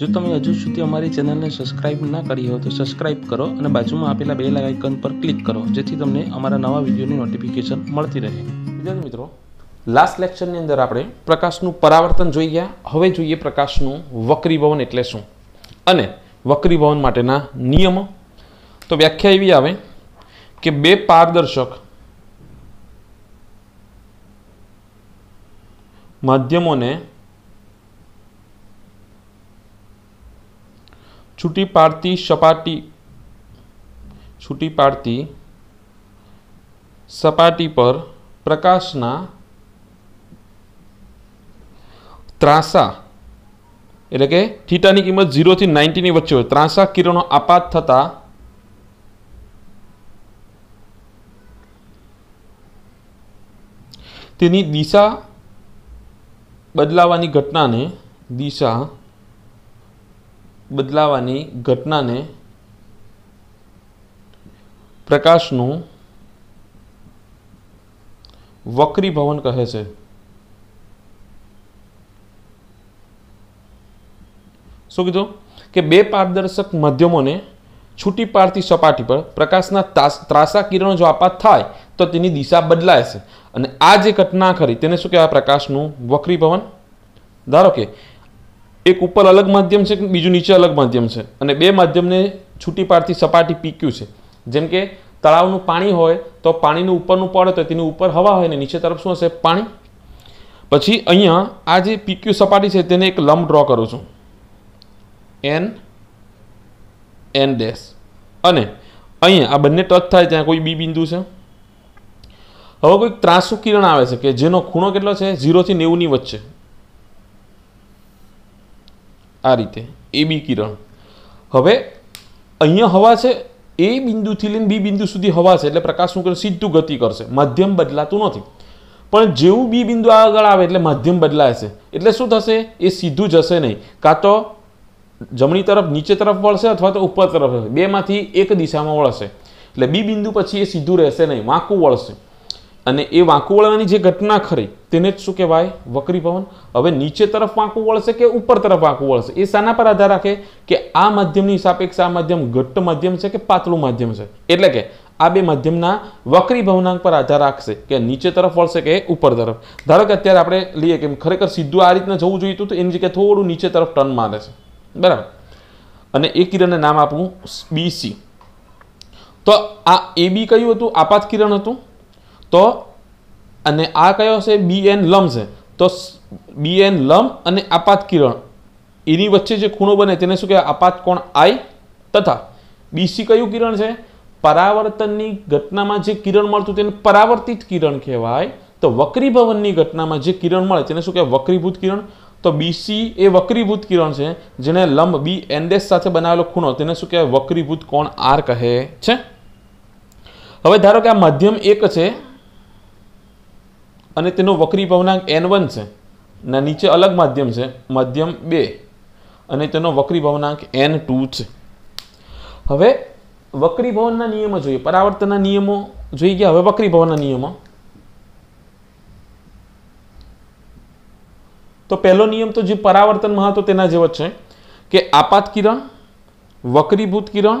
જો તમે હજુ સુધી અમારી ચેનલને સબસ્ક્રાઇબ ના કરી હોય તો સબસ્ક્રાઇબ કરો અને બાજુમાં આપેલા બેલ આઇકન પર ક્લિક કરો જેથી તમને અમારા નવા વિડીયોની નોટિફિકેશન મળતી રહે વિદ્યાર્થી મિત્રો લાસ્ટ લેક્ચરની અંદર આપણે પ્રકાશનું પરાવર્તન જોઈ ગયા હવે જોઈએ પ્રકાશનું વક્રીભવન એટલે શું અને વક્રીભવન માટેના નિયમો તો વ્યાખ્યા એવી આવે કે બે પારદર્શક માધ્યમોને છૂટી પાડતી સપાટી છૂટી પાડતી સપાટી પર પ્રકાશના ત્રાસા એટલે કે થીટાની કિંમત ઝીરોથી નાઇન્ટીની વચ્ચે હોય ત્રાસા કિરણો આપાત થતા તેની દિશા બદલાવાની ઘટનાને દિશા બદલાવાની ઘટનાને પ્રકાશનું વક્રીભવન કહે છે શું કીધું કે બે પારદર્શક માધ્યમોને છૂટી પાડતી સપાટી પર પ્રકાશના ત્રાસા કિરણો જો આપાત થાય તો તેની દિશા બદલાય છે અને આ જે ઘટના ખરી તેને શું કહેવાય પ્રકાશનું વક્રી ભવન ધારો કે એક ઉપર અલગ માધ્યમ છે બીજું નીચે અલગ માધ્યમ છે અને બે માધ્યમને છૂટી પાડતી સપાટી પીક્યું છે જેમ કે તળાવનું પાણી હોય તો પાણીનું ઉપરનું પડે તો તેની ઉપર હવા હોય ને નીચે તરફ શું હશે પાણી પછી અહીંયા આ જે પીક્યું સપાટી છે તેને એક લંબ ડ્રો કરું છું એન એન ડેશ અને અહીંયા આ બંને ટચ થાય ત્યાં કોઈ બી બિંદુ છે હવે કોઈક ત્રાસુ કિરણ આવે છે કે જેનો ખૂણો કેટલો છે ઝીરોથી નેવુંની વચ્ચે આ રીતે એ બી કિરણ હવે અહીંયા હવા છે એ બિંદુથી લઈને બી બિંદુ સુધી હવા છે એટલે પ્રકાશ શું કરે સીધું ગતિ કરશે માધ્યમ બદલાતું નથી પણ જેવું બી બિંદુ આગળ આવે એટલે માધ્યમ બદલાશે એટલે શું થશે એ સીધું જશે નહીં કાં તો જમણી તરફ નીચે તરફ વળશે અથવા તો ઉપર તરફ બેમાંથી એક દિશામાં વળશે એટલે બી બિંદુ પછી એ સીધું રહેશે નહીં વાંકું વળશે અને એ વાંકું વળવાની જે ઘટના ખરી તેને જ શું કહેવાય વક્રી પવન હવે નીચે તરફ વાંકું વળશે કે ઉપર તરફ વાંકું વળશે એ શાના પર આધાર રાખે કે આ માધ્યમની સાપેક્ષ આ માધ્યમ ઘટ્ટ માધ્યમ છે કે પાતળું માધ્યમ છે એટલે કે આ બે માધ્યમના વક્રી ભવનાંક પર આધાર રાખશે કે નીચે તરફ વળશે કે ઉપર તરફ ધારો કે અત્યારે આપણે લઈએ કે ખરેખર સીધું આ રીતના જવું જોઈતું તો એની જગ્યાએ થોડું નીચે તરફ ટર્ન મારે છે બરાબર અને એ કિરણને નામ આપવું બીસી તો આ એ બી કયું હતું આપાત કિરણ હતું તો અને આ કયો છે બી એન લંબ છે તો બી એન લંબ અને આપાત કિરણ એની વચ્ચે જે ખૂણો બને તેને શું કહેવાય આપાત કોણ આઈ તથા બીસી કયું કિરણ છે પરાવર્તનની ઘટનામાં જે કિરણ મળતું તેને પરાવર્તિત કિરણ કહેવાય તો વક્રીભવનની ઘટનામાં જે કિરણ મળે તેને શું કહેવાય વક્રીભૂત કિરણ તો બીસી એ વક્રીભૂત કિરણ છે જેને લંબ બી એનડેસ સાથે બનાવેલો ખૂણો તેને શું કહેવાય વક્રીભૂત કોણ આર કહે છે હવે ધારો કે આ મધ્યમ એક છે અને તેનો વક્રી ભવનાંક એન વન છે ના નીચે અલગ માધ્યમ છે માધ્યમ બે અને તેનો વક્રી ભવનાંક એન ટુ છે હવે વક્રી ભવનના નિયમો જોઈએ પરાવર્તનના નિયમો જોઈ ગયા હવે વક્રી ભવનના નિયમો તો પહેલો નિયમ તો જે પરાવર્તનમાં હતો તેના જેવો છે કે આપાત કિરણ વક્રીભૂત કિરણ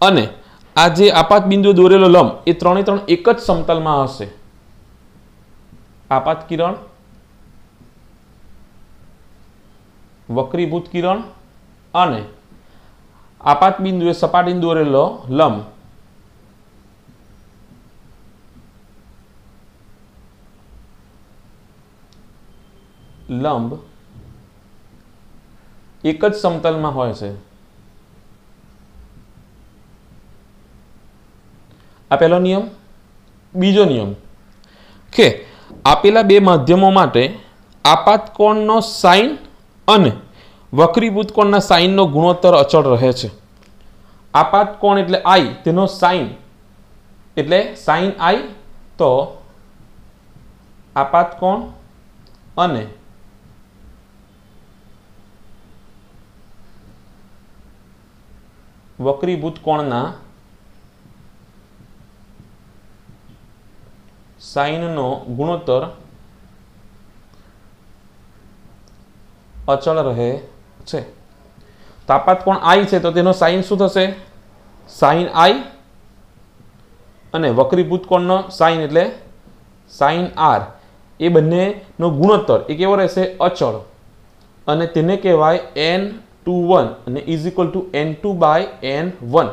અને આ જે આપાત બિંદુ દોરેલો લંબ એ ત્રણે ત્રણ એક જ સમતલમાં હશે આપાત કિરણ વક્રીભૂત કિરણ અને આપાત બિંદુએ સપાટ બિંદુએ લંબ લંબ એક જ સમતલમાં હોય છે આ પહેલો નિયમ બીજો નિયમ કે આપેલા બે માધ્યમો માટે આપાતકોણનો સાઇન અને વક્રીભૂત કોણના સાઇનનો ગુણોત્તર અચળ રહે છે આપાતકોણ એટલે આઈ તેનો સાઇન એટલે સાઇન આઈ તો આપાતકોણ અને વક્રીભૂત કોણના સાઇનનો ગુણોત્તર અચળ રહે છે તાપાત કોણ આઈ છે તો તેનો સાઇન શું થશે સાઇન આઈ અને વક્રીભૂત કોણનો સાઇન એટલે સાઇન આર એ બંનેનો ગુણોત્તર એ કેવો રહેશે અચળ અને તેને કહેવાય એન ટુ વન અને is equal to N two by N one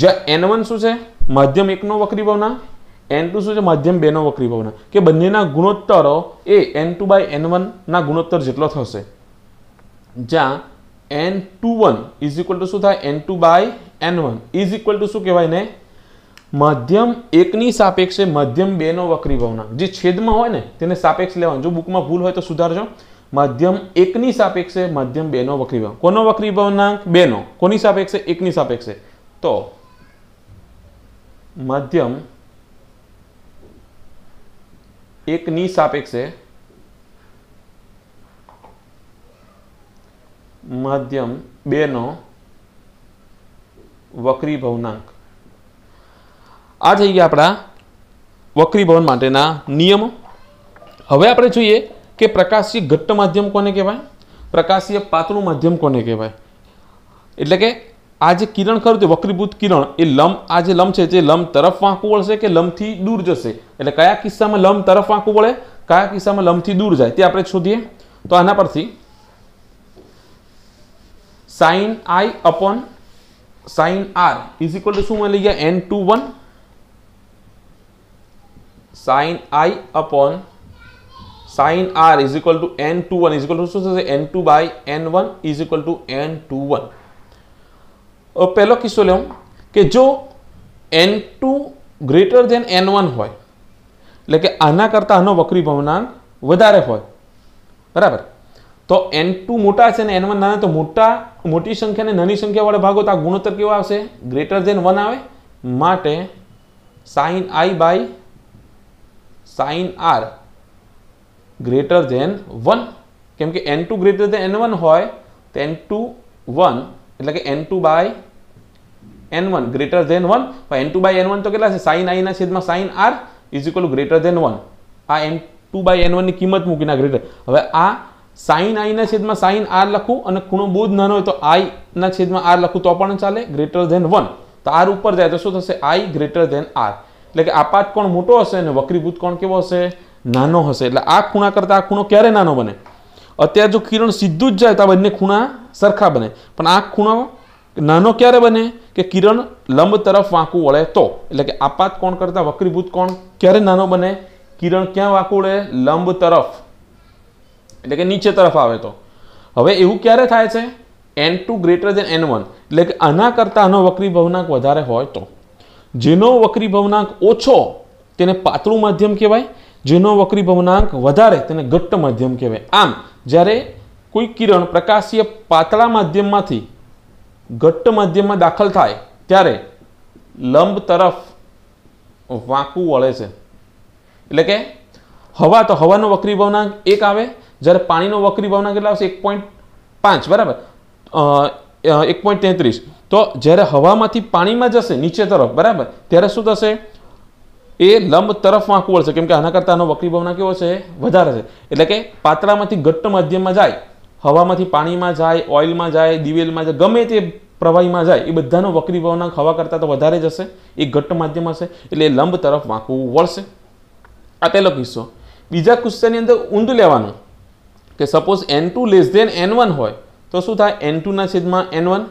જ્યાં એન વન શું છે માધ્યમ એકનો વક્રીભાવના એન ટુ શું છે મધ્યમ બેનો વક્રી ભાવના કે બંનેના ગુણોત્તરો એ એન ટુ બાય એન વનના ગુણોત્તર જેટલો થશે જ્યાં n two one is equal to શું થાય n two by N one is equal to શું કહેવાય ને મધ્યમ એકની સાપેક્ષે મધ્યમ બેનો વક્રી ભાવના જે છેદમાં હોય ને તેને સાપેક્ષ લેવાનું જો બુકમાં ભૂલ હોય તો સુધારજો મધ્યમ એકની સાપેક્ષે મધ્યમ બેનો વક્રી ભાવ કોનો વક્રી ભાવનાંક બેનો કોની સાપેક્ષે એકની સાપેક્ષે તો મધ્યમ એકની સાપેક્ષે માધ્યમ બેનો વક્રી ભવનાંક આ થઈ ગયા આપણા વક્રી ભવન માટેના નિયમો હવે આપણે જોઈએ કે પ્રકાશીય ઘટ્ટ માધ્યમ કોને કહેવાય પ્રકાશીય પાતળું માધ્યમ કોને કહેવાય એટલે કે आज किरण करतो वक्रभूत किरण ए लम आज लम छे जे लम तरफ वाकूळसे के लम थी दूर जसे એટલે કયા કિસ્સામાં લમ તરફ આકુળે કયા કિસ્સામાં લમ થી દૂર જાય તે આપણે છોધીએ તો આના પરથી sin i / sin r = શું મળી ગયા n21 sin i / sin r = n21 = શું થશે n2 / n1 = n21 પહેલો કિસ્સો લઉં કે જો n two greater than n one હોય એટલે કે આના કરતાં આનો વક્રી ભવનાંક વધારે હોય બરાબર તો એન ટુ મોટા છે ને એન વન નાના તો મોટા મોટી સંખ્યાને નાની સંખ્યાવાળા ભાગો તો આ ગુણોત્તર કેવો આવશે ગ્રેટર ધેન વન આવે માટે sine i by sine r greater than one કેમ કે n two greater than n one હોય તો એન ટુ વન એટલે કે n two by N one greater than one n two by N one તો કેટલા છે સાઇન આઈના છેદમાં sine r is equal greater than one આ એન ટુ બાય એન વનની કિંમત મૂકીને ગ્રેટર હવે આ સાઇન આઈના છેદમાં સાઈન આર લખું અને ખૂણો બહુ જ નાનો હોય તો આઈના છેદમાં આર લખું તો પણ ચાલે ગ્રેટર ધેન વન તો આર ઉપર જાય તો શું થશે આઈ ગ્રેટર ધેન આર એટલે કે આપાત કોણ મોટો હશે અને વક્રીભૂત કોણ કેવો હશે નાનો હશે એટલે આ ખૂણા કરતાં આ ખૂણો ક્યારે નાનો બને અત્યારે જો કિરણ સીધું જ જાય તો આ બંને ખૂણા સરખા બને પણ આ ખૂણો નાનો ક્યારે બને કે કિરણ લંબ તરફ વાંકું વળે તો એટલે કે આપાત કોણ કરતા વક્રીભૂત કોણ ક્યારે નાનો બને કિરણ ક્યાં વાંકું વળે લંબ તરફ એટલે કે નીચે તરફ આવે તો હવે એવું ક્યારે થાય છે n two greater than n one એટલે કે આના કરતાં આનો વક્રી ભવનાંક વધારે હોય તો જેનો વક્રી ભવનાંક ઓછો તેને પાતળું માધ્યમ કહેવાય જેનો વક્રી ભવનાંક વધારે તેને ઘટ્ટ માધ્યમ કહેવાય આમ જ્યારે કોઈ કિરણ પ્રકાશીય પાતળા માધ્યમમાંથી ઘટ્ટ માધ્યમમાં દાખલ થાય ત્યારે લંબ તરફ વાંકું વળે છે એટલે કે હવા તો હવાનો વક્રી ભવનાંક એક આવે જ્યારે પાણીનો વક્રી ભવનાંક કેટલા આવશે એક પોઈન્ટ પાંચ બરાબર એક પોઈન્ટ તેત્રીસ તો જ્યારે હવામાંથી પાણીમાં જશે નીચે તરફ બરાબર ત્યારે શું થશે એ લંબ તરફ વાંકવું છે કેમ કે આના કરતાં આનો વક્રી ભવના કેવો છે વધારે છે એટલે કે પાતળામાંથી ઘટ્ટ માધ્યમમાં જાય હવામાંથી પાણીમાં જાય ઓઇલમાં જાય દિવેલમાં જાય ગમે તે પ્રવાહીમાં જાય એ બધાનો વક્રી ભવનાંક હવા કરતાં તો વધારે જ હશે એ ઘટ્ટ માધ્યમ હશે એટલે એ લંબ તરફ વાંકવું વળશે આ પહેલો કિસ્સો બીજા કિસ્સાની અંદર ઊંધું લેવાનું કે suppose n two less than n one હોય તો શું થાય એન ટુના છેદમાં એન વન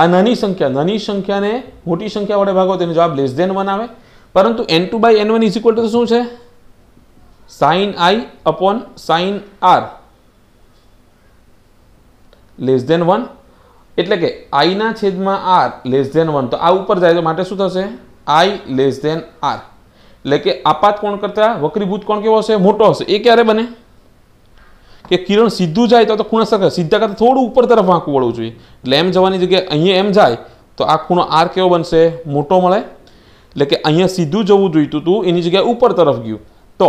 આ નાની સંખ્યા નાની સંખ્યાને મોટી સંખ્યા વડે ભાગો તેનો જવાબ લેસ દેન વન આવે પરંતુ n two by N one is equal to શું છે sine i upon sine r less than one એટલે કે આઈના છેદમાં આર લેસ દેન વન તો આ ઉપર જાય તો માટે શું થશે આઈ લેસ દેન આર એટલે કે આપાત કોણ કરતા વક્રીભૂત કોણ કેવો હશે મોટો હશે એ ક્યારે બને કે કિરણ સીધું જાય તો ખૂણા સરખા સીધા કરતાં થોડું ઉપર તરફ વાંકું વળવું જોઈએ એટલે એમ જવાની જગ્યાએ અહીંયા એમ જાય તો આ ખૂણો આર કેવો બનશે મોટો મળે એટલે કે અહીંયા સીધું જવું જોઈતું હતું એની જગ્યાએ ઉપર તરફ ગયું તો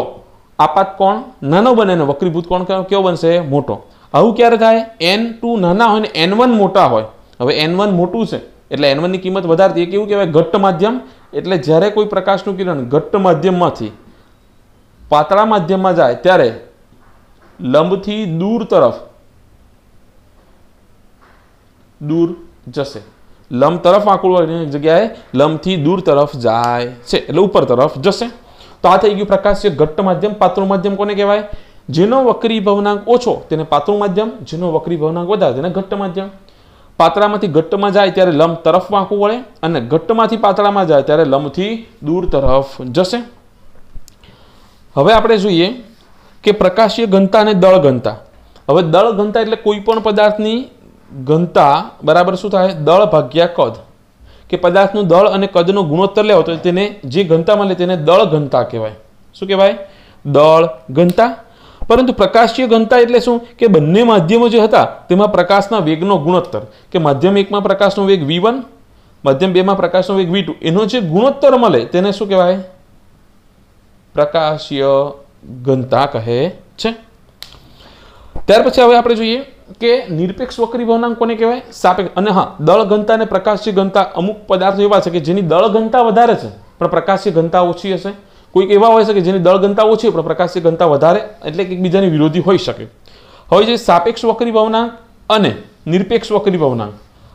આપાત કોણ નાનો બને ને વક્રીભૂત કોણ કેવો બનશે મોટો આવું ક્યારે થાય એન ટુ નાના હોય ને એન વન મોટા હોય હવે એન વન મોટું છે એટલે એન વનની કિંમત વધારતી એ કેવું કહેવાય ઘટ્ટ માધ્યમ એટલે જ્યારે કોઈ પ્રકાશનું કિરણ ઘટ્ટ માધ્યમમાંથી પાતળા માધ્યમમાં જાય ત્યારે લંબથી દૂર તરફ દૂર જશે લંબ તરફ આંકડું હોય એની જગ્યાએ લંબથી દૂર તરફ જાય છે એટલે ઉપર તરફ જશે તો આ થઈ ગયું પ્રકાશ્ય ઘટ્ટ માધ્યમ પાતળું માધ્યમ કોને કહેવાય જેનો વક્રી ભવનાંક ઓછો તેને પાતળું માધ્યમ જેનો વક્રી ભવનાંક વધારે તેને ઘટ્ટ માધ્યમ પાતળામાંથી ઘટ્ટમાં જાય ત્યારે લંબ તરફ વાંકું વળે અને ઘટ્ટમાંથી પાતળામાં જાય ત્યારે લંબથી દૂર તરફ જશે હવે આપણે જોઈએ કે પ્રકાશીય ઘનતા અને દળ ઘનતા હવે દળ ઘનતા એટલે કોઈ પણ પદાર્થની ઘનતા બરાબર શું થાય દળ ભાગ્યા કદ કે પદાર્થનું દળ અને કદનો ગુણોત્તર લેવો તો તેને જે ઘનતા મળે તેને દળ ઘનતા કહેવાય શું કહેવાય દળ ઘનતા પરંતુ પ્રકાશીય ઘનતા એટલે શું કે બંને માધ્યમો જે હતા તેમાં પ્રકાશના વેગનો ગુણોત્તર કે માધ્યમ એકમાં પ્રકાશનો વેગ વી વન માધ્યમ બેમાં પ્રકાશનો વેગ વી ટુ એનો જે ગુણોત્તર મળે તેને શું કહેવાય પ્રકાશીય ઘનતા કહે છે ત્યાર પછી હવે આપણે જોઈએ કે નિરપેક્ષ વક્રી ભવનાંક કોને કહેવાય સાપેક્ષ અને હા દળ ઘનતા અને પ્રકાશીય ઘનતા અમુક પદાર્થો એવા છે કે જેની દળ ઘનતા વધારે છે પણ પ્રકાશીય ઘનતા ઓછી હશે કોઈક એવા હોય છે કે જેની દળ ઘનતા ઓછી પણ પ્રકાશીય ઘનતા વધારે એટલે એકબીજાની વિરોધી હોઈ શકે હવે જે સાપેક્ષ વક્રી ભવનાંક અને નિરપેક્ષ વક્રી ભવનાંક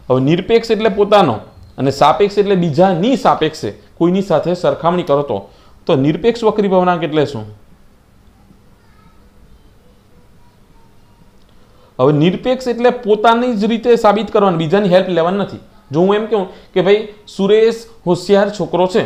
હવે નિરપેક્ષ એટલે પોતાનો અને સાપેક્ષ એટલે બીજાની સાપેક્ષે કોઈની સાથે સરખામણી કરો તો નિરપેક્ષ વક્રી ભવનાંક એટલે શું હવે નિરપેક્ષ એટલે પોતાની જ રીતે સાબિત કરવાની બીજાની હેલ્પ લેવાની નથી જો હું એમ કહું કે ભાઈ સુરેશ હોશિયાર છોકરો છે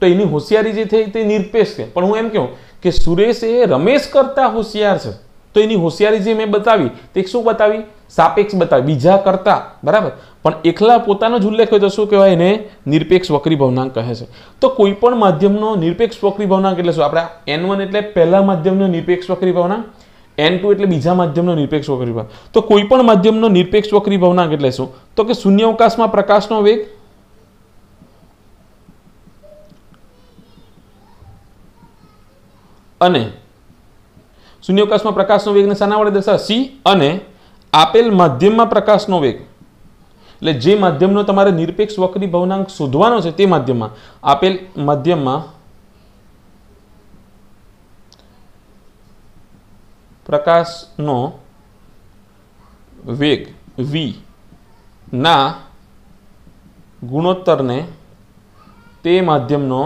તો એની હોશિયારી જે થઈ તે નિરપેક્ષ છે પણ હું એમ કહું કે સુરેશ એ રમેશ કરતાં હોશિયાર છે તો એની હોશિયારી જે મેં બતાવી તે શું બતાવી સાપેક્ષ બતાવી બીજા કરતાં બરાબર પણ એકલા પોતાનો જ ઉલ્લેખ હોય તો શું કહેવાય એને નિરપેક્ષ વક્રી ભવનાંક કહે છે તો કોઈ પણ માધ્યમનો નિરપેક્ષ વક્રી ભવનાંક એટલે શું આપણે એન વન એટલે પહેલા માધ્યમનો નિરપેક્ષ વક્રી ભવનાંક એન ટુ એટલે બીજા માધ્યમનો નિરપેક્ષ વક્રીભાવ તો કોઈ પણ માધ્યમનો નિરપેક્ષ વક્રી વક્રીભાવનાંક એટલે શું તો કે શૂન્યવકાશમાં પ્રકાશનો વેગ અને શૂન્યવકાશમાં પ્રકાશનો વેગને શાના વડે દર્શાવે સી અને આપેલ માધ્યમમાં પ્રકાશનો વેગ એટલે જે માધ્યમનો તમારે નિરપેક્ષ વક્રી વક્રીભાવનાંક શોધવાનો છે તે માધ્યમમાં આપેલ માધ્યમમાં પ્રકાશનો વેગ વી ના ગુણોત્તરને તે માધ્યમનો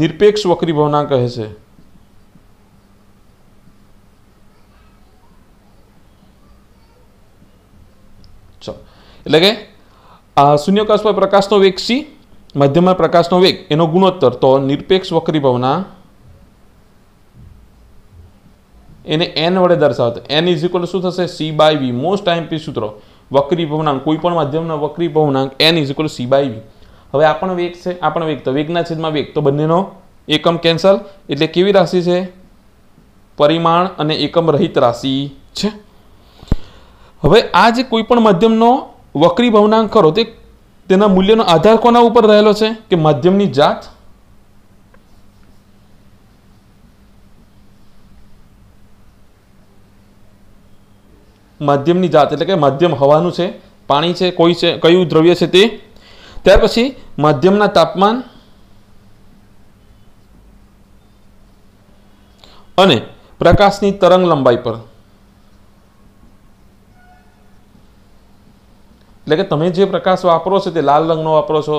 નિરપેક્ષ વક્રીભવનાંક કહે છે એટલે કે શૂન્યકાશ પર પ્રકાશનો વેગ સી માધ્યમમાં પ્રકાશનો વેગ એનો ગુણોત્તર તો નિરપેક્ષ વક્રીભવના એને એન વડે દર્શાવતા એન ઇઝ ઇક્વલ શું થશે C by V most imp સૂત્રો વક્રી ભવનાંક કોઈ પણ માધ્યમનો વક્રી ભવનાંક N is equal C by V હવે આપણ વેગ છે આપણ વેગ તો વેગના છેદમાં વેગ તો બંનેનો એકમ કેન્સલ એટલે કેવી રાશિ છે પરિમાણ અને એકમ રહિત રાશિ છે હવે આ જે કોઈ પણ માધ્યમનો વક્રી ભવનાંક કરો તે તેના મૂલ્યનો આધાર કોના ઉપર રહેલો છે કે માધ્યમની જાત માધ્યમની જાત એટલે કે માધ્યમ હવાનું છે પાણી છે કોઈ છે કયું દ્રવ્ય છે તે ત્યાર પછી માધ્યમના તાપમાન અને પ્રકાશની તરંગ લંબાઈ પર એટલે કે તમે જે પ્રકાશ વાપરો છો તે લાલ રંગનો વાપરો છો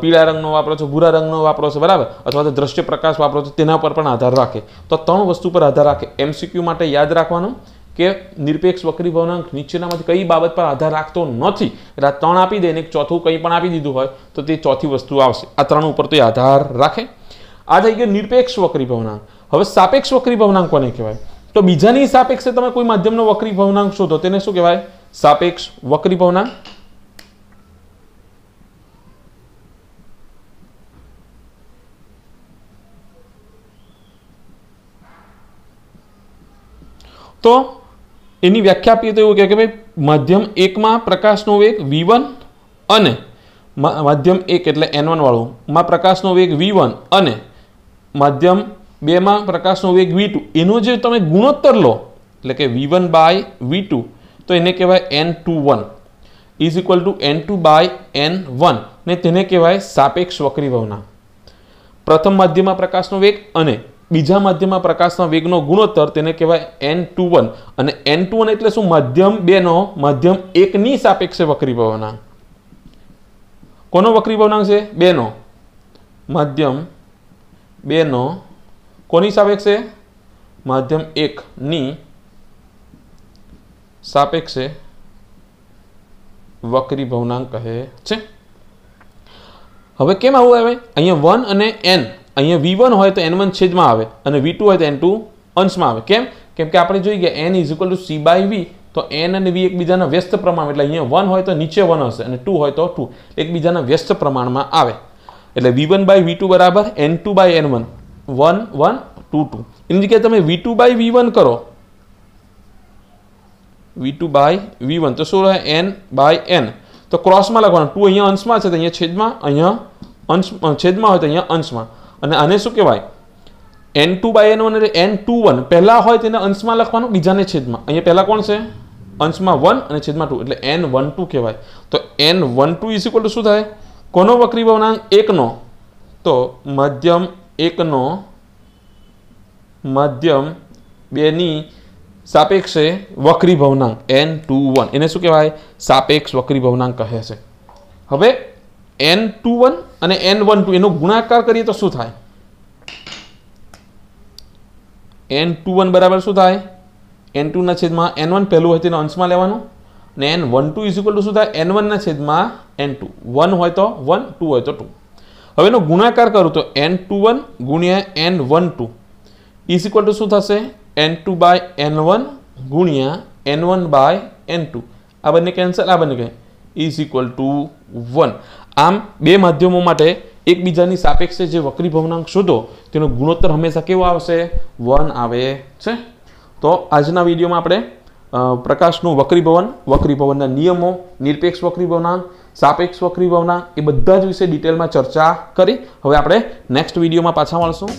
પીળા રંગનો વાપરો છો ભૂરા રંગનો વાપરો છો બરાબર અથવા તો દ્રશ્ય પ્રકાશ વાપરો છો તેના પર પણ આધાર રાખે તો ત્રણ વસ્તુ પર આધાર રાખે એમસીક્યુ માટે યાદ રાખવાનું કે નિરપેક્ષ વકરી ભવનાંક નીચેનામાંથી કઈ બાબત પર આધાર રાખતો નથી એટલે ત્રણ આપી દે ને ચોથું કંઈ પણ આપી દીધું હોય તો તે ચોથી વસ્તુ આવશે આ ત્રણ ઉપર તો એ આધાર રાખે આ થઈ ગયો નિરપેક્ષ વકરી ભવનાંક હવે સાપેક્ષ વકરી ભવનાંક કોને કહેવાય તો બીજાની સાપેક્ષે તમે કોઈ માધ્યમનો વકરી ભવનાંક શોધો તેને શું કહેવાય સાપેક્ષ વકરી ભવનાંક તો એની વ્યાખ્યા આપીએ તો એવું કહે કે ભાઈ માધ્યમ એકમાં પ્રકાશનો વેગ વી અને માધ્યમ એક એટલે એન વનવાળું માં પ્રકાશનો વેગ વી વન અને માધ્યમ બેમાં પ્રકાશનો વેગ વી ટુ એનો જે તમે ગુણોત્તર લો એટલે કે V one by V two તો એને કહેવાય N two one is equal to N two by N one ને તેને કહેવાય સાપેક્ષ વક્રીભવના પ્રથમ માધ્યમમાં પ્રકાશનો વેગ અને બીજા માધ્યમમાં પ્રકાશના વેગનો ગુણોત્તર તેને કહેવાય એન ટુ વન અને એન ટુ વન એટલે શું માધ્યમ બેનો માધ્યમ એકની સાપેક્ષે વક્રી ભવનાંક કોનો વક્રી ભવનાંક છે બેનો માધ્યમ બેનો કોની સાપેક્ષે માધ્યમ એકની સાપેક્ષે વક્રી ભવનાંક કહે છે હવે કેમ આવું આવે અહીંયા વન અને એન અહીંયા વી વન હોય તો એન વન છેદમાં આવે અને વી ટુ હોય તો એન ટુ અંશમાં આવે કેમ કેમ કે આપણે જોઈએ N is equal to C by V તો એન અને વી એકબીજાના વ્યસ્ત પ્રમાણ એટલે અહીંયા વન હોય તો નીચે વન હશે અને ટુ હોય તો ટુ એકબીજાના વ્યસ્ત પ્રમાણમાં આવે એટલે V one by V two બરાબર N two by N one one one two two એની જગ્યાએ તમે V two by V one કરો V two by V one તો શું રહે એન બાય એન તો ક્રોસમાં લખવાનું ટુ અહીંયા અંશમાં છે તો અહીંયા છેદમાં અહીંયા અંશ છેદમાં હોય તો અહીંયા અંશમાં અને આને શું કહેવાય N two by N one એટલે એન ટુ વન પહેલાં હોય તેને અંશમાં લખવાનું બીજાને છેદમાં અહીંયા પહેલાં કોણ છે અંશમાં વન અને છેદમાં ટુ એટલે એન વન ટુ કહેવાય તો N one two is equal to શું થાય કોનો વક્રી ભવનાંક એકનો તો મધ્યમ એકનો મધ્યમ બેની સાપેક્ષે વક્રી ભવનાંક એન ટુ વન એને શું કહેવાય સાપેક્ષ વક્રી ભવનાંક કહે છે હવે એન ટુ વન અને એન વન ટુ એનો ગુણાકાર કરીએ તો શું થાય એન ટુ વન બરાબર શું થાય એન ટુના છેદમાં એન વન પહેલું હોય તેના અંશમાં લેવાનું ને N one two is equal to શું થાય એન વનના છેદમાં એન ટુ વન હોય તો વન ટુ હોય તો ટુ હવે એનો ગુણાકાર કરું તો એન ટુ વન ગુણ્યા N one two is equal to શું થશે N two by N one ગુણ્યા N one by N two આ બંને કેન્સલ આ બંને કહે ઇઝ ઇક્વલ ટુ વન આમ બે માધ્યમો માટે એકબીજાની સાપેક્ષે જે વક્રી ભવનાંક શોધો તેનો ગુણોત્તર હંમેશા કેવો આવશે વન આવે છે તો આજના વિડીયોમાં આપણે પ્રકાશનું વક્રીભવન વક્રીભવનના નિયમો નિરપેક્ષ વક્રીભવનાંક સાપેક્ષ વક્રીભવનાંક એ બધા જ વિશે ડિટેલમાં ચર્ચા કરી હવે આપણે નેક્સ્ટ વિડીયોમાં પાછા મળશું